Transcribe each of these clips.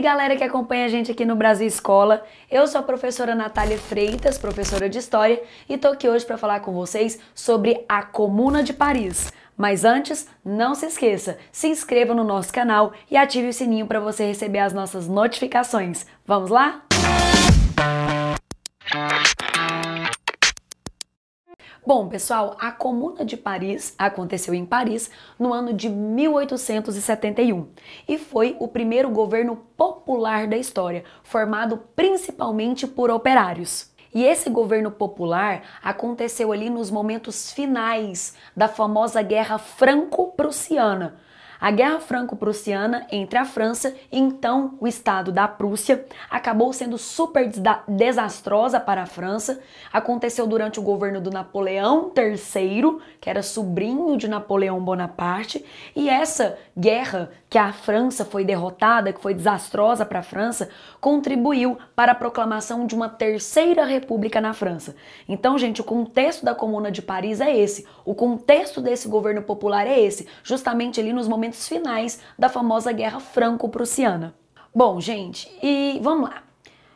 E galera que acompanha a gente aqui no Brasil Escola. Eu sou a professora Natália Freitas, professora de História, e tô aqui hoje para falar com vocês sobre a Comuna de Paris. Mas antes, não se esqueça, se inscreva no nosso canal e ative o sininho para você receber as nossas notificações. Vamos lá? Música Bom, pessoal, a Comuna de Paris aconteceu em Paris no ano de 1871 e foi o primeiro governo popular da história, formado principalmente por operários. E esse governo popular aconteceu ali nos momentos finais da famosa Guerra Franco-Prussiana, a Guerra Franco-Prussiana entre a França e então o Estado da Prússia acabou sendo super desastrosa para a França. Aconteceu durante o governo do Napoleão III, que era sobrinho de Napoleão Bonaparte, e essa guerra que a França foi derrotada, que foi desastrosa para a França, contribuiu para a proclamação de uma terceira república na França. Então, gente, o contexto da Comuna de Paris é esse, o contexto desse governo popular é esse, justamente ali nos momentos momentos finais da famosa Guerra Franco-Prussiana. Bom, gente, e vamos lá.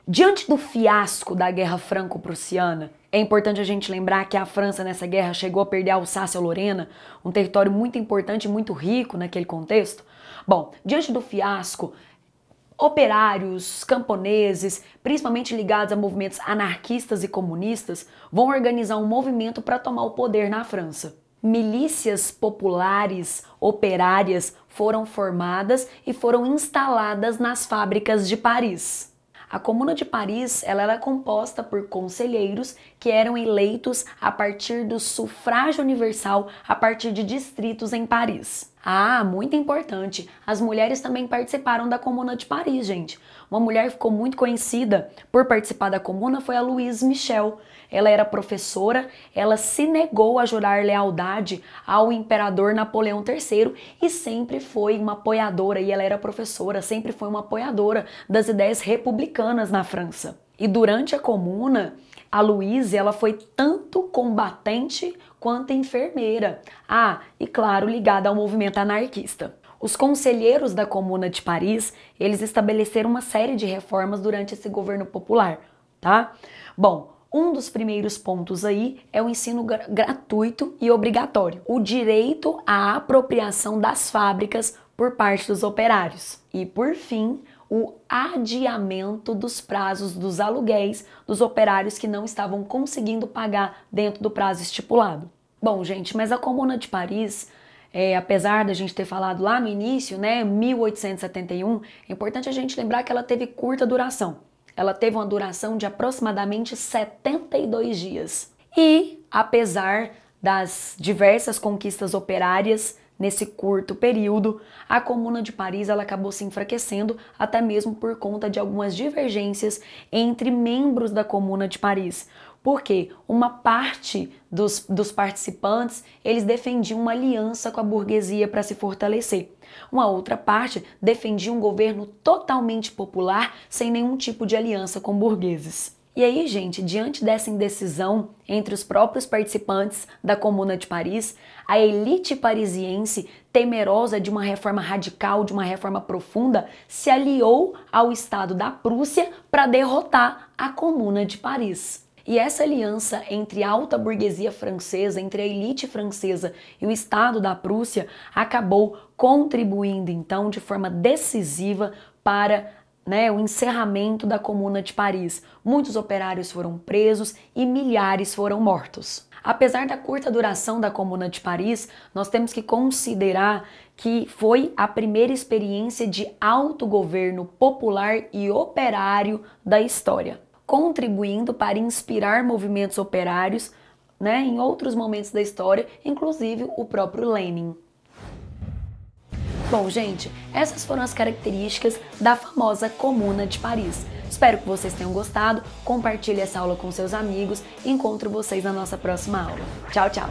Diante do fiasco da Guerra Franco-Prussiana, é importante a gente lembrar que a França nessa guerra chegou a perder a Alsácia-Lorena, um território muito importante e muito rico naquele contexto. Bom, diante do fiasco, operários, camponeses, principalmente ligados a movimentos anarquistas e comunistas, vão organizar um movimento para tomar o poder na França milícias populares operárias foram formadas e foram instaladas nas fábricas de Paris. A Comuna de Paris ela era composta por conselheiros que eram eleitos a partir do sufrágio universal a partir de distritos em Paris. Ah, muito importante. As mulheres também participaram da Comuna de Paris, gente. Uma mulher ficou muito conhecida por participar da Comuna foi a Louise Michel. Ela era professora, ela se negou a jurar lealdade ao imperador Napoleão III e sempre foi uma apoiadora, e ela era professora, sempre foi uma apoiadora das ideias republicanas na França. E durante a comuna, a Luísa, ela foi tanto combatente quanto enfermeira. Ah, e claro, ligada ao movimento anarquista. Os conselheiros da Comuna de Paris, eles estabeleceram uma série de reformas durante esse governo popular, tá? Bom, um dos primeiros pontos aí é o ensino gr gratuito e obrigatório, o direito à apropriação das fábricas por parte dos operários. E por fim, o adiamento dos prazos dos aluguéis dos operários que não estavam conseguindo pagar dentro do prazo estipulado. Bom, gente, mas a Comuna de Paris é, apesar da gente ter falado lá no início, né, 1871, é importante a gente lembrar que ela teve curta duração. Ela teve uma duração de aproximadamente 72 dias. E, apesar das diversas conquistas operárias Nesse curto período, a Comuna de Paris ela acabou se enfraquecendo, até mesmo por conta de algumas divergências entre membros da Comuna de Paris. Porque uma parte dos, dos participantes eles defendiam uma aliança com a burguesia para se fortalecer. Uma outra parte defendia um governo totalmente popular, sem nenhum tipo de aliança com burgueses. E aí, gente, diante dessa indecisão entre os próprios participantes da Comuna de Paris, a elite parisiense, temerosa de uma reforma radical, de uma reforma profunda, se aliou ao Estado da Prússia para derrotar a Comuna de Paris. E essa aliança entre a alta burguesia francesa, entre a elite francesa e o Estado da Prússia acabou contribuindo então de forma decisiva para né, o encerramento da Comuna de Paris. Muitos operários foram presos e milhares foram mortos. Apesar da curta duração da Comuna de Paris, nós temos que considerar que foi a primeira experiência de autogoverno popular e operário da história, contribuindo para inspirar movimentos operários né, em outros momentos da história, inclusive o próprio Lenin. Bom, gente, essas foram as características da famosa Comuna de Paris. Espero que vocês tenham gostado, compartilhe essa aula com seus amigos encontro vocês na nossa próxima aula. Tchau, tchau!